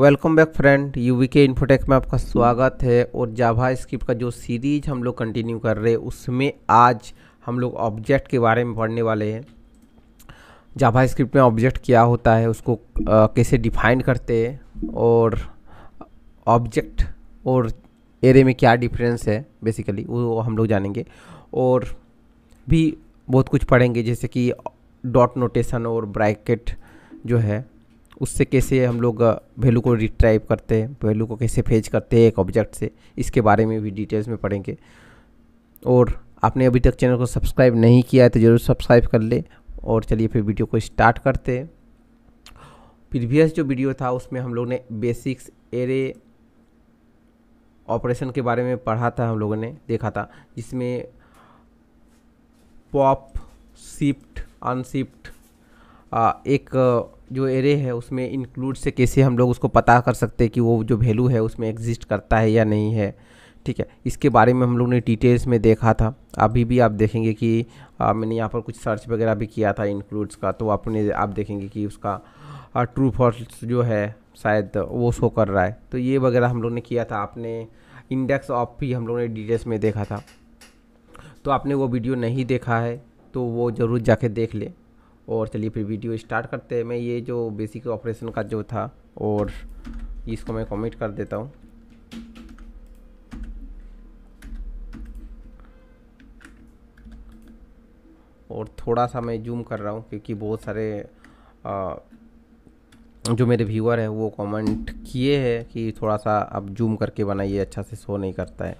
Welcome back friend U K Infotech में आपका स्वागत है और जाभा स्क्रिप्ट का जो सीरीज हम लोग कंटिन्यू कर रहे हैं उसमें आज हम लोग ऑब्जेक्ट के बारे में पढ़ने वाले हैं जाभा स्क्रिप्ट में ऑब्जेक्ट क्या होता है उसको आ, कैसे डिफाइन करते हैं और ऑब्जेक्ट और एरे में क्या डिफरेंस है बेसिकली वो हम लोग जानेंगे और भी बहुत कुछ पढ़ेंगे जैसे कि डॉट नोटेशन और ब्रैकेट जो है उससे कैसे हम लोग वैल्यू को रिट्राइव करते हैं वैल्यू को कैसे फेज करते हैं एक ऑब्जेक्ट से इसके बारे में भी डिटेल्स में पढ़ेंगे और आपने अभी तक चैनल को सब्सक्राइब नहीं किया है तो ज़रूर सब्सक्राइब कर ले और चलिए फिर वीडियो को स्टार्ट करते हैं प्रीवियस जो वीडियो था उसमें हम लोग ने बेसिक्स एरे ऑपरेशन के बारे में पढ़ा था हम लोगों ने देखा था जिसमें पॉप शिफ्ट अनशिफ्ट एक जो एरे है उसमें इंक्लूड से कैसे हम लोग उसको पता कर सकते हैं कि वो जो वैल्यू है उसमें एग्जिस्ट करता है या नहीं है ठीक है इसके बारे में हम लोग ने डिटेल्स में देखा था अभी भी आप देखेंगे कि आ, मैंने यहाँ पर कुछ सर्च वगैरह भी किया था इंक्लूड्स का तो आपने आप देखेंगे कि उसका ट्रू फॉल्स जो है शायद वो शो कर रहा है तो ये वगैरह हम लोग ने किया था आपने इंडेक्स ऑफ भी हम लोग ने डिटेल्स में देखा था तो आपने वो वीडियो नहीं देखा है तो वो ज़रूर जाके देख ले और चलिए फिर वीडियो स्टार्ट करते हैं मैं ये जो बेसिक ऑपरेशन का जो था और इसको मैं कमिट कर देता हूँ और थोड़ा सा मैं जूम कर रहा हूँ क्योंकि बहुत सारे आ, जो मेरे व्यूअर हैं वो कमेंट किए हैं कि थोड़ा सा अब जूम करके बनाइए अच्छा से शो नहीं करता है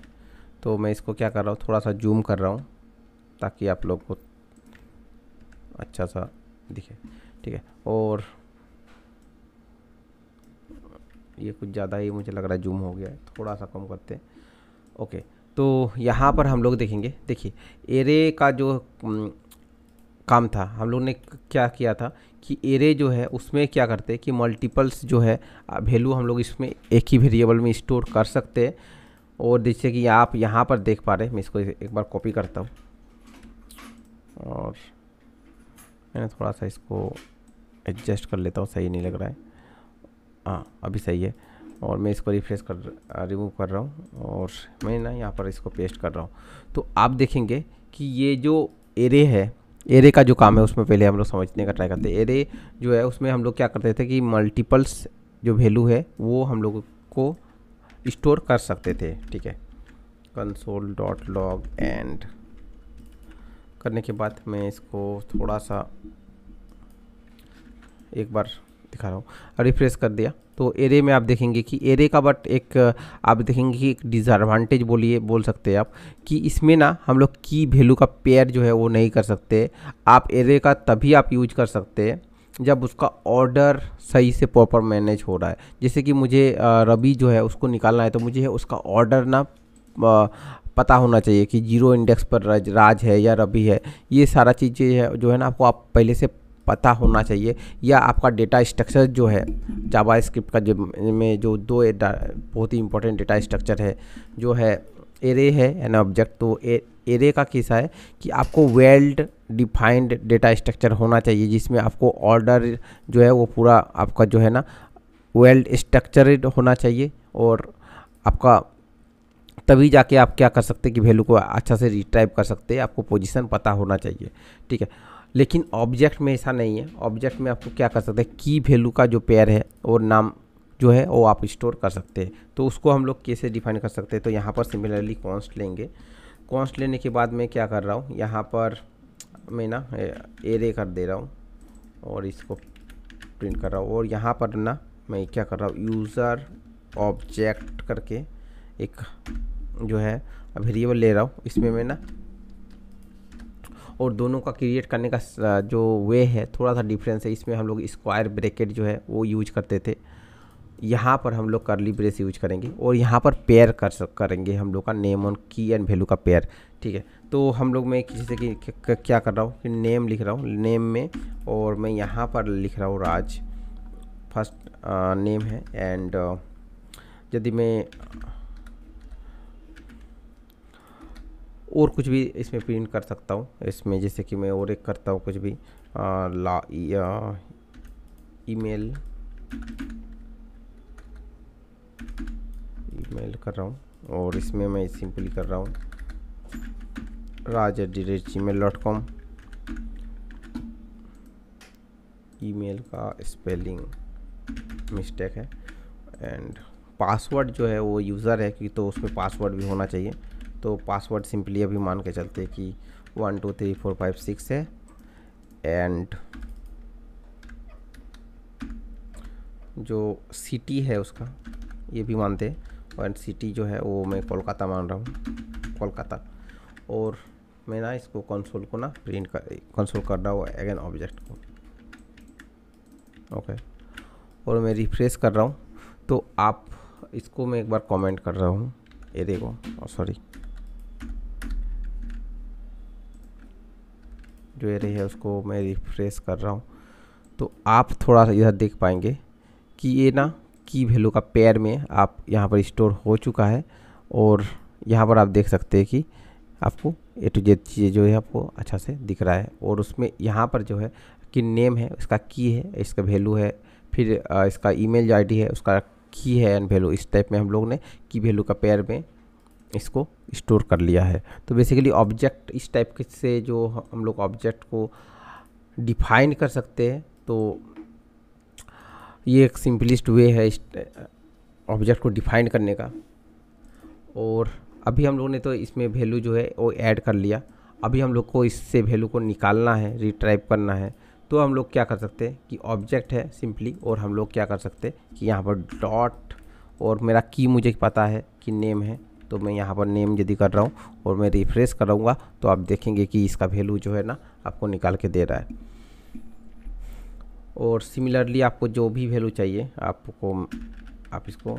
तो मैं इसको क्या कर रहा हूँ थोड़ा सा जूम कर रहा हूँ ताकि आप लोग को अच्छा सा दिखे ठीक है और ये कुछ ज़्यादा ही मुझे लग रहा है जूम हो गया है थोड़ा सा कम करते हैं ओके तो यहाँ पर हम लोग देखेंगे देखिए एरे का जो काम था हम लोग ने क्या किया था कि एरे जो है उसमें क्या करते हैं कि मल्टीपल्स जो है वैल्यू हम लोग इसमें एक ही वेरिएबल में स्टोर कर सकते हैं और जैसे कि आप यहाँ पर देख पा रहे हैं मैं इसको एक बार कॉपी करता हूँ और मैंने थोड़ा सा इसको एडजस्ट कर लेता हूँ सही नहीं लग रहा है हाँ अभी सही है और मैं इसको रिफ्रेश कर रिमूव कर रहा हूँ और मैं ना यहाँ पर इसको पेस्ट कर रहा हूँ तो आप देखेंगे कि ये जो एरे है एरे का जो काम है उसमें पहले हम लोग समझने का ट्राई करते हैं एरे जो है उसमें हम लोग क्या करते थे कि मल्टीपल्स जो वैल्यू है वो हम लोग को स्टोर कर सकते थे ठीक है कंसोल डॉट लॉग एंड करने के बाद मैं इसको थोड़ा सा एक बार दिखा रहा हूँ रिफ्रेश कर दिया तो एरे में आप देखेंगे कि एरे का बट एक आप देखेंगे कि एक डिसएडवांटेज बोलिए बोल सकते हैं आप कि इसमें ना हम लोग की वैल्यू का पेयर जो है वो नहीं कर सकते आप एरे का तभी आप यूज कर सकते हैं जब उसका ऑर्डर सही से प्रॉपर मैनेज हो रहा है जैसे कि मुझे रबी जो है उसको निकालना है तो मुझे उसका ऑर्डर ना पता होना चाहिए कि जीरो इंडेक्स पर राज, राज है या रबी है ये सारा चीज़ें जो है ना आपको आप पहले से पता होना चाहिए या आपका डेटा स्ट्रक्चर जो है जावा स्क्रिप्ट का जो में जो दो बहुत ही इंपॉर्टेंट डेटा स्ट्रक्चर है जो है एरे है एन ऑब्जेक्ट तो ए, एरे का किस्सा है कि आपको वेल्ड डिफाइंड डेटा स्ट्रक्चर होना चाहिए जिसमें आपको ऑर्डर जो है वो पूरा आपका जो है ना वेल्ड स्ट्रक्चर होना चाहिए और आपका तभी जाके आप क्या कर सकते हैं कि वैल्यू को अच्छा से रिटाइप कर सकते हैं आपको पोजीशन पता होना चाहिए ठीक है लेकिन ऑब्जेक्ट में ऐसा नहीं है ऑब्जेक्ट में आपको क्या कर सकते हैं की वैल्यू का जो पेयर है और नाम जो है वो आप स्टोर कर सकते हैं तो उसको हम लोग कैसे डिफाइन कर सकते हैं तो यहाँ पर सिमिलरली कॉन्स्ट लेंगे कॉन्स्ट लेने के बाद मैं क्या कर रहा हूँ यहाँ पर मैं ना एरे कर दे रहा हूँ और इसको प्रिंट कर रहा हूँ और यहाँ पर ना मैं क्या कर रहा हूँ यूज़र ऑब्जेक्ट करके एक जो है वेरिएबल ले रहा हूँ इसमें मैं ना और दोनों का क्रिएट करने का जो वे है थोड़ा सा डिफरेंस है इसमें हम लोग स्क्वायर ब्रैकेट जो है वो यूज करते थे यहाँ पर हम लोग करली ब्रेस यूज करेंगे और यहाँ पर पेयर कर सक करेंगे हम लोग का name on key and value का पेयर ठीक है तो हम लोग मैं किसी से कि, क्या कर रहा हूँ कि नेम लिख रहा हूँ नेम में और मैं यहाँ पर लिख रहा हूँ राज फर्स्ट नेम है एंड यदि मैं और कुछ भी इसमें प्रिंट कर सकता हूँ इसमें जैसे कि मैं और एक करता हूँ कुछ भी आ, ला ईमेल ईमेल कर रहा हूँ और इसमें मैं सिंपली कर रहा हूँ Raj at rate Gmail dot com email का स्पेलिंग मिस्टेक है एंड पासवर्ड जो है वो यूज़र है कि तो उसमें पासवर्ड भी होना चाहिए तो पासवर्ड सिंपली अभी मान के चलते कि one two three four five six है एंड जो सिटी है उसका ये भी मानते हैं एंड सिटी जो है वो मैं कोलकाता मान रहा हूँ कोलकाता और मैं ना इसको कंसोल को ना प्रिंट कर कंसोल कर रहा हूँ अगेन ऑब्जेक्ट को ओके और मैं रिफ्रेश कर रहा हूँ तो आप इसको मैं एक बार कमेंट कर रहा हूँ ये देखो सॉरी oh, जो एरे है उसको मैं रिफ्रेश कर रहा हूँ तो आप थोड़ा सा इधर देख पाएंगे कि ये ना की वैल्यू का पेयर में आप यहाँ पर स्टोर हो चुका है और यहाँ पर आप देख सकते हैं कि आपको ए टू जेड चीज़ें जो है आपको अच्छा से दिख रहा है और उसमें यहाँ पर जो है कि नेम है उसका की है इसका वैल्यू है फिर इसका ईमेल जो आईडी है उसका की है एंड वैल्यू इस टाइप में हम लोग ने की वैल्यू का पेयर में इसको स्टोर कर लिया है तो बेसिकली ऑब्जेक्ट इस टाइप के से जो हम लोग ऑब्जेक्ट को डिफाइन कर सकते हैं तो ये एक सिंपलिस्ट वे है इस ऑब्जेक्ट को डिफाइन करने का और अभी हम लोग ने तो इसमें वैल्यू जो है वो ऐड कर लिया अभी हम लोग को इससे वैल्यू को निकालना है रिट्राइव करना है तो हम लोग क्या कर सकते हैं कि ऑब्जेक्ट है सिंपली और हम लोग क्या कर सकते हैं कि यहाँ पर डॉट और मेरा की मुझे पता है कि नेम है तो मैं यहाँ पर नेम यदि कर रहा हूँ और मैं रिफ्रेश कराऊँगा तो आप देखेंगे कि इसका वैल्यू जो है ना आपको निकाल के दे रहा है और सिमिलरली आपको जो भी वैल्यू चाहिए आपको आप इसको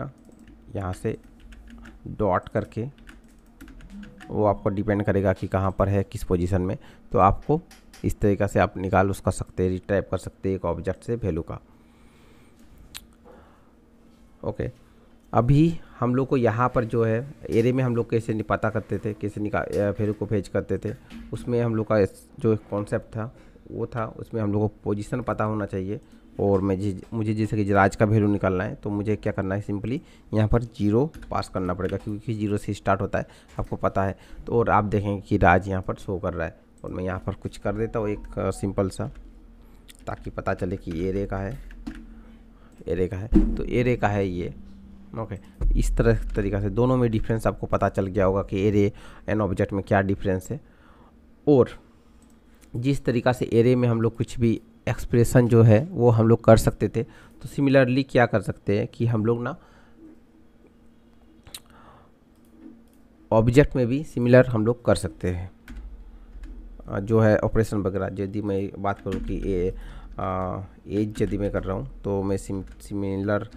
ना यहाँ से डॉट करके वो आपको डिपेंड करेगा कि कहाँ पर है किस पोजीशन में तो आपको इस तरीक़ा से आप निकाल उसका सकते हैं रिटाइप कर सकते हैं एक ऑब्जेक्ट से वैल्यू का ओके अभी हम लोग को यहाँ पर जो है एरे में हम लोग कैसे पता करते थे कैसे निकाल फेर को भेज करते थे उसमें हम लोग का जो कॉन्सेप्ट था वो था उसमें हम लोग को पोजिशन पता होना चाहिए और मैं जी मुझे जैसे कि राज का वैल्यू निकालना है तो मुझे क्या करना है सिंपली यहाँ पर जीरो पास करना पड़ेगा क्योंकि जीरो से स्टार्ट होता है आपको पता है तो और आप देखेंगे कि राज यहाँ पर शो कर रहा है और मैं यहाँ पर कुछ कर देता हूँ एक सिंपल सा ताकि पता चले कि ये रे का है एरे का है तो एरे का है ये ओके okay. इस तरह तरीका से दोनों में डिफरेंस आपको पता चल गया होगा कि एरे एंड ऑब्जेक्ट में क्या डिफरेंस है और जिस तरीका से एरे में हम लोग कुछ भी एक्सप्रेशन जो है वो हम लोग कर सकते थे तो सिमिलरली क्या कर सकते हैं कि हम लोग ना ऑब्जेक्ट में भी सिमिलर हम लोग कर सकते हैं जो है ऑपरेशन वगैरह यदि मैं बात करूँ कि ए एज यदि मैं कर रहा हूँ तो मैं similar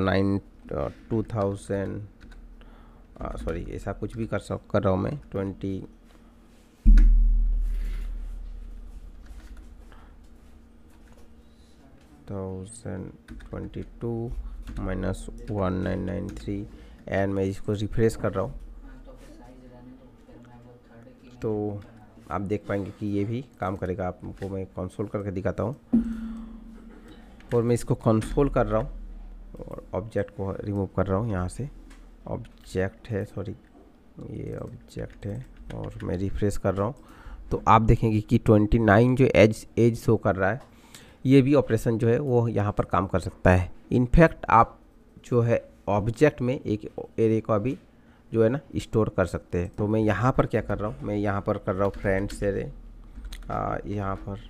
nine two thousand sorry ऐसा कुछ भी कर सक कर रहा हूँ मैं twenty thousand twenty two minus one nine nine three and मैं इसको रिफ्रेश कर रहा हूँ तो आप देख पाएंगे कि ये भी काम करेगा आपको मैं कंसोल करके दिखाता हूँ और मैं इसको कंसोल कर रहा हूँ और ऑब्जेक्ट को रिमूव कर रहा हूँ यहाँ से ऑब्जेक्ट है सॉरी ये ऑब्जेक्ट है और मैं रिफ्रेश कर रहा हूँ तो आप देखेंगे कि 29 जो एज एज शो कर रहा है ये भी ऑपरेशन जो है वो यहाँ पर काम कर सकता है इनफैक्ट आप जो है ऑब्जेक्ट में एक एरे का भी जो है ना स्टोर कर सकते हैं तो मैं यहाँ पर क्या कर रहा हूँ मैं यहाँ पर कर रहा हूँ फ्रेंड से यहाँ पर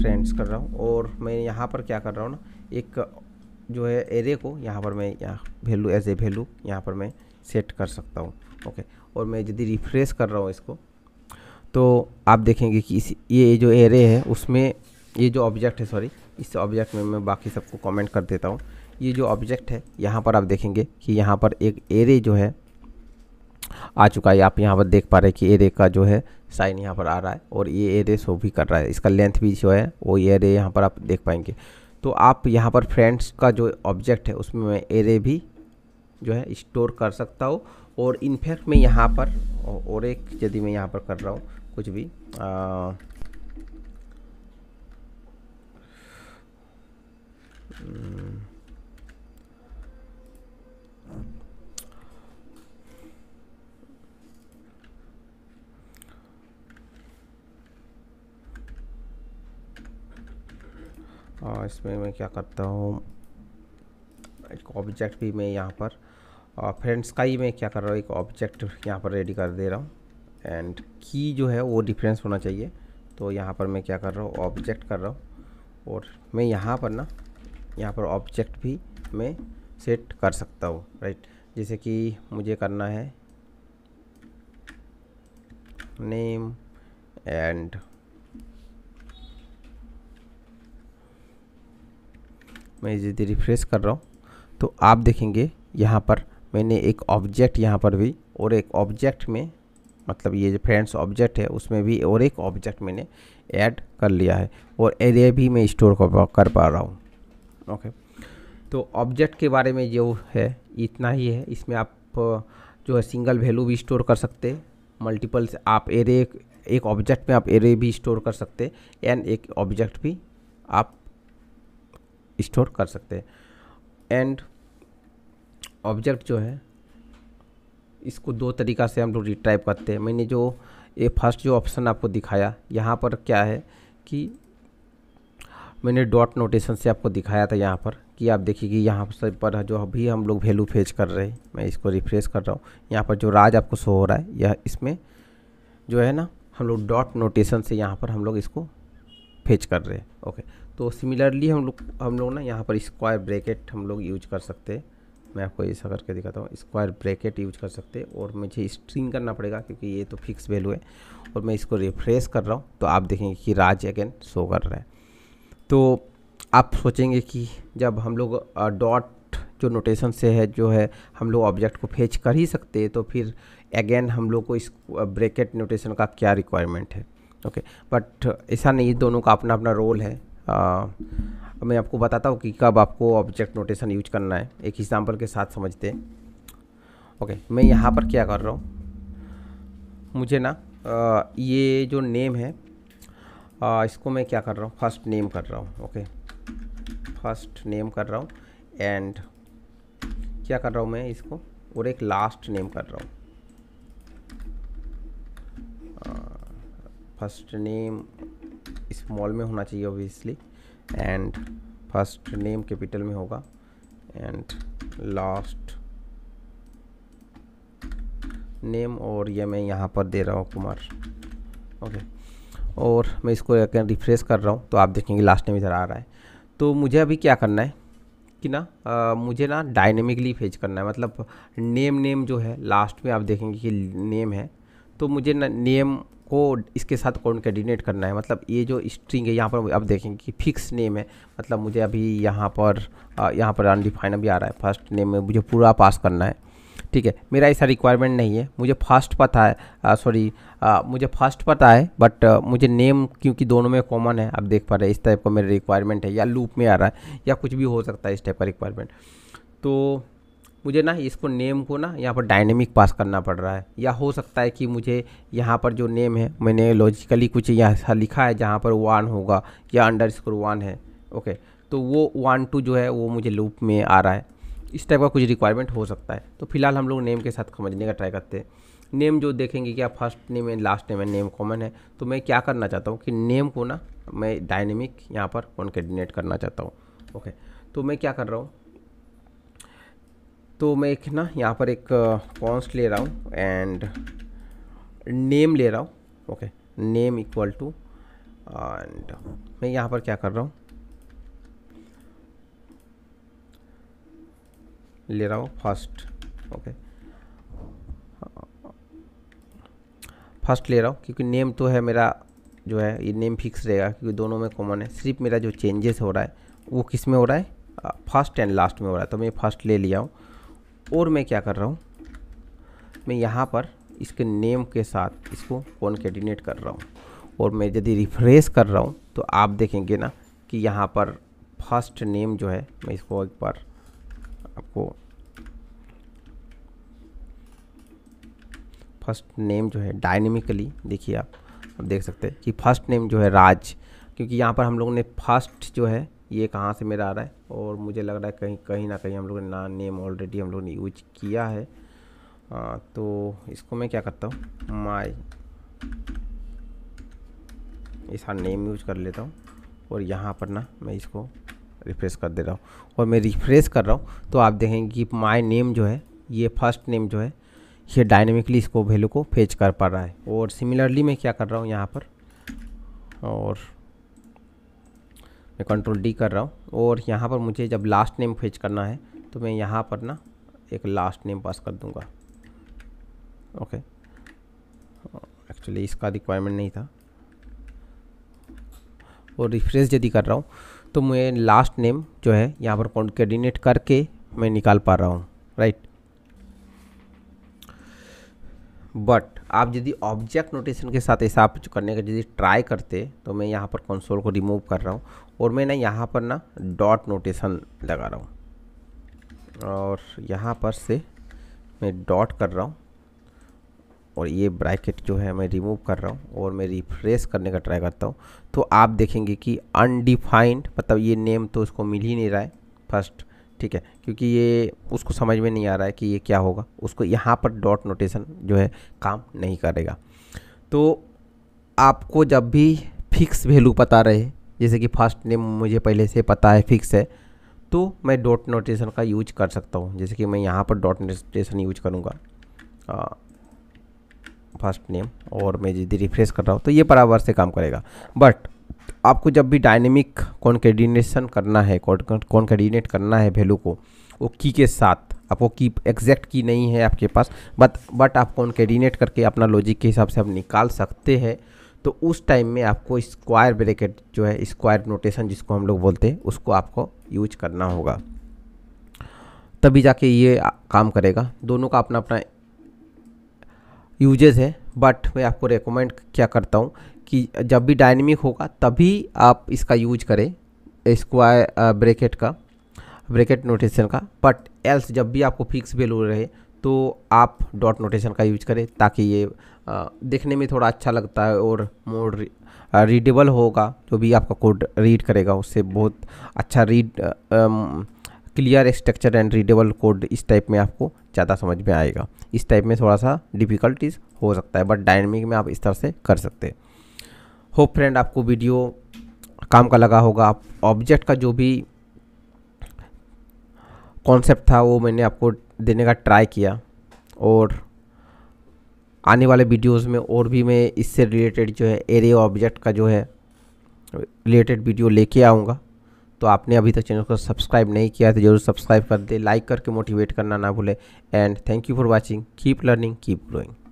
फ्रेंड्स कर रहा हूँ और मैं यहाँ पर क्या कर रहा हूँ ना एक जो है एरे को यहाँ पर मैं यहाँ वैल्यू एज ए वैल्यू यहाँ पर मैं सेट कर सकता हूँ ओके और मैं यदि रिफ्रेश कर रहा हूँ इसको तो आप देखेंगे कि इस ये जो एरे है उसमें ये जो ऑब्जेक्ट है सॉरी इस ऑब्जेक्ट में मैं बाकी सबको कमेंट कर देता हूँ ये जो ऑब्जेक्ट है यहाँ पर आप देखेंगे कि यहाँ पर एक एरे जो है आ चुका है आप यहाँ पर देख पा रहे हैं कि एरे का जो है साइन यहाँ पर आ रहा है और ये एरे शो भी कर रहा है इसका लेंथ भी जो है वो एरे यहाँ पर आप देख पाएंगे तो आप यहाँ पर फ्रेंड्स का जो ऑब्जेक्ट है उसमें मैं एरे भी जो है स्टोर कर सकता हूँ और इनफैक्ट मैं यहाँ पर और एक यदि मैं यहाँ पर कर रहा हूँ कुछ भी आ, आ, इसमें मैं क्या करता हूँ एक ऑब्जेक्ट भी मैं यहाँ पर और फ्रेंड स्काई में क्या कर रहा हूँ एक ऑब्जेक्ट यहाँ पर रेडी कर दे रहा हूँ एंड की जो है वो डिफरेंस होना चाहिए तो यहाँ पर मैं क्या कर रहा हूँ ऑब्जेक्ट कर रहा हूँ और मैं यहाँ पर ना यहाँ पर ऑब्जेक्ट भी मैं सेट कर सकता हूँ राइट जैसे कि मुझे करना है नेम एंड मैं यदि रिफ्रेश कर रहा हूँ तो आप देखेंगे यहाँ पर मैंने एक ऑब्जेक्ट यहाँ पर भी और एक ऑब्जेक्ट में मतलब ये जो फ्रेंड्स ऑब्जेक्ट है उसमें भी और एक ऑब्जेक्ट मैंने ऐड कर लिया है और एरिया भी मैं स्टोर कर, कर पा रहा हूँ ओके तो ऑब्जेक्ट के बारे में जो है इतना ही है इसमें आप जो है सिंगल वैल्यू भी स्टोर कर सकते मल्टीपल आप एरे एक ऑब्जेक्ट में आप एरे भी स्टोर कर सकते एंड एक ऑब्जेक्ट भी आप स्टोर कर सकते एंड ऑब्जेक्ट जो है इसको दो तरीक़ा से हम लोग रिटाइप करते हैं मैंने जो ये फर्स्ट जो ऑप्शन आपको दिखाया यहाँ पर क्या है कि मैंने डॉट नोटेशन से आपको दिखाया था यहाँ पर कि आप देखिए कि यहाँ पर जो अभी हम लोग वैल्यू फेज कर रहे हैं मैं इसको रिफ्रेश कर रहा हूँ यहाँ पर जो राज आपको शो हो रहा है यह इसमें जो है ना हम लोग डॉट नोटेशन से यहाँ पर हम लोग इसको फेज कर रहे हैं ओके तो सिमिलरली हम लोग हम लोग ना यहाँ पर स्क्वायर ब्रैकेट हम लोग यूज कर सकते हैं मैं आपको ऐसा करके दिखाता हूँ स्क्वायर ब्रैकेट यूज कर सकते हैं और मुझे स्ट्रिंग करना पड़ेगा क्योंकि ये तो फिक्स वैल्यू है और मैं इसको रिफ्रेश कर रहा हूँ तो आप देखेंगे कि राज अगेन शो कर रहा है तो आप सोचेंगे कि जब हम लोग डॉट जो नोटेशन से है जो है हम लोग ऑब्जेक्ट को फेच कर ही सकते हैं तो फिर अगेन हम लोग को इस ब्रेकेट नोटेशन का क्या रिक्वायरमेंट है ओके बट ऐसा नहीं दोनों का अपना अपना रोल है आ, अब मैं आपको बताता हूँ कि कब आपको ऑब्जेक्ट नोटेशन यूज करना है एक एग्जाम्पल के साथ समझते हैं ओके मैं यहाँ पर क्या कर रहा हूँ मुझे ना ये जो नेम है इसको मैं क्या कर रहा हूँ फर्स्ट नेम कर रहा हूँ ओके फर्स्ट नेम कर रहा हूँ एंड क्या कर रहा हूँ मैं इसको और एक लास्ट नेम कर रहा हूँ फर्स्ट नेम स्मॉल में होना चाहिए obviously and first name capital में होगा एंड लास्ट नेम और ये मैं यहाँ पर दे रहा हूँ कुमार ओके और मैं इसको रिफ्रेश कर रहा हूँ तो आप देखेंगे लास्ट नेम इधर आ रहा है तो मुझे अभी क्या करना है कि ना आ, मुझे ना डायनेमिकली फेज करना है मतलब नेम नेम जो है लास्ट में आप देखेंगे कि नेम है तो मुझे नेम को इसके साथ कौन कैडिनेट करना है मतलब ये जो स्ट्रिंग है यहाँ पर अब देखेंगे कि फिक्स नेम है मतलब मुझे अभी यहाँ पर यहाँ पर अनडिफाइन अभी आ रहा है फर्स्ट नेम में मुझे पूरा पास करना है ठीक है मेरा ऐसा रिक्वायरमेंट नहीं है मुझे फर्स्ट पता है सॉरी मुझे फर्स्ट पता है बट आ, मुझे नेम क्योंकि दोनों में कॉमन है आप देख पा रहे हैं इस टाइप का मेरा रिक्वायरमेंट है या लूप में आ रहा है या कुछ भी हो सकता है इस टाइप का रिक्वायरमेंट तो मुझे ना इसको नेम को ना यहाँ पर डायनेमिक पास करना पड़ रहा है या हो सकता है कि मुझे यहाँ पर जो नेम है मैंने लॉजिकली कुछ यहाँ लिखा है जहाँ पर वन होगा या अंडर स्कोर वन है ओके तो वो वन टू जो है वो मुझे लूप में आ रहा है इस टाइप का कुछ रिक्वायरमेंट हो सकता है तो फिलहाल हम लोग नेम के साथ समझने का ट्राई करते हैं नेम जो देखेंगे क्या first name and last name है नेम कॉमन है तो मैं क्या करना चाहता हूँ कि नेम को ना मैं डायनेमिक यहाँ पर कॉन्केडिनेट करना चाहता हूँ ओके तो मैं क्या कर रहा हूँ तो मैं एक ना यहाँ पर एक पॉन्स ले रहा हूँ एंड नेम ले रहा हूँ okay name equal to and मैं यहाँ पर क्या कर रहा हूँ ले रहा हूँ फर्स्ट ओके फर्स्ट ले रहा हूँ क्योंकि नेम तो है मेरा जो है ये नेम फिक्स रहेगा क्योंकि दोनों में कॉमन है सिर्फ मेरा जो चेंजेस हो रहा है वो किस में हो रहा है फर्स्ट एंड लास्ट में हो रहा है तो मैं फर्स्ट ले लिया हूँ और मैं क्या कर रहा हूँ मैं यहाँ पर इसके नेम के साथ इसको कॉन्केडिनेट कर रहा हूँ और मैं यदि रिफ्रेश कर रहा हूँ तो आप देखेंगे ना कि यहाँ पर फर्स्ट नेम जो है मैं इसको एक बार आपको फर्स्ट नेम जो है डायनेमिकली देखिए आप आप देख सकते हैं कि फर्स्ट नेम जो है राज क्योंकि यहाँ पर हम लोगों ने फर्स्ट जो है ये कहाँ से मेरा आ रहा है और मुझे लग रहा है कहीं कहीं ना कहीं हम लोग ने ना नेम ऑलरेडी हम लोग ने यूज किया है आ, तो इसको मैं क्या करता हूँ माई ऐसा नेम यूज कर लेता हूँ और यहाँ पर ना मैं इसको रिफ़्रेश कर दे रहा हूँ और मैं रिफ़्रेश कर रहा हूँ तो आप देखेंगे कि माई नेम जो है ये फर्स्ट नेम जो है ये डायनेमिकली इसको वैल्यू को फेच कर पा रहा है और सिमिलरली मैं क्या कर रहा हूँ यहाँ पर और मैं कंट्रोल डी कर रहा हूँ और यहाँ पर मुझे जब लास्ट नेम फेच करना है तो मैं यहाँ पर ना एक लास्ट नेम पास कर दूँगा ओके एक्चुअली इसका रिक्वायरमेंट नहीं था और रिफ्रेश यदि कर रहा हूँ तो मैं लास्ट नेम जो है यहाँ पर कोऑर्डिनेट करके मैं निकाल पा रहा हूँ राइट बट आप यदि ऑब्जेक्ट नोटेशन के साथ ऐसा करने का यदि ट्राई करते तो मैं यहाँ पर कंसोल को रिमूव कर रहा हूँ और मैं ना यहाँ पर ना डॉट नोटेशन लगा रहा हूँ और यहाँ पर से मैं डॉट कर रहा हूँ और ये ब्रैकेट जो है मैं रिमूव कर रहा हूँ और मैं रिफ्रेश करने का ट्राई करता हूँ तो आप देखेंगे कि अनडिफाइंड मतलब ये नेम तो उसको मिल ही नहीं रहा है फर्स्ट ठीक है क्योंकि ये उसको समझ में नहीं आ रहा है कि ये क्या होगा उसको यहाँ पर डॉट नोटेशन जो है काम नहीं करेगा तो आपको जब भी फिक्स वैल्यू पता रहे जैसे कि फर्स्ट नेम मुझे पहले से पता है फिक्स है तो मैं डॉट नोटेशन का यूज कर सकता हूँ जैसे कि मैं यहाँ पर डॉट नोटेशन यूज करूँगा फर्स्ट नेम और मैं यदि रिफ्रेश कर रहा हूँ तो ये बराबर से काम करेगा बट आपको जब भी डायनेमिक कॉन्केडिनेशन करना है कॉन्केडिनेट करना है वैल्यू को वो की के साथ आपको की एग्जैक्ट की नहीं है आपके पास बट बट आप कॉन्केडिनेट करके अपना लॉजिक के हिसाब से आप निकाल सकते हैं तो उस टाइम में आपको स्क्वायर ब्रैकेट जो है स्क्वायर नोटेशन जिसको हम लोग बोलते हैं उसको आपको यूज करना होगा तभी जाके ये काम करेगा दोनों का अपना अपना यूजेज है बट मैं आपको रेकमेंड क्या करता हूँ कि जब भी डायनेमिक होगा तभी आप इसका यूज करें स्क्वायर ब्रेकेट का ब्रेकेट नोटेशन का बट एल्स जब भी आपको फिक्स वैल्यू रहे तो आप डॉट नोटेशन का यूज करें ताकि ये आ, देखने में थोड़ा अच्छा लगता है और मोर रीडेबल होगा जो भी आपका कोड रीड करेगा उससे बहुत अच्छा read clear structure and readable code इस टाइप में आपको ज़्यादा समझ में आएगा इस टाइप में थोड़ा सा डिफ़िकल्टीज हो सकता है बट डायनेमिक में आप इस तरह से कर सकते होप फ्रेंड आपको वीडियो काम का लगा होगा आप ऑब्जेक्ट का जो भी कॉन्सेप्ट था वो मैंने आपको देने का ट्राई किया और आने वाले वीडियोस में और भी मैं इससे रिलेटेड जो है एरे ऑब्जेक्ट का जो है रिलेटेड वीडियो लेके आऊँगा तो आपने अभी तक चैनल को सब्सक्राइब नहीं किया तो जरूर सब्सक्राइब कर दे लाइक करके मोटिवेट करना ना भूले and thank you for watching keep learning keep growing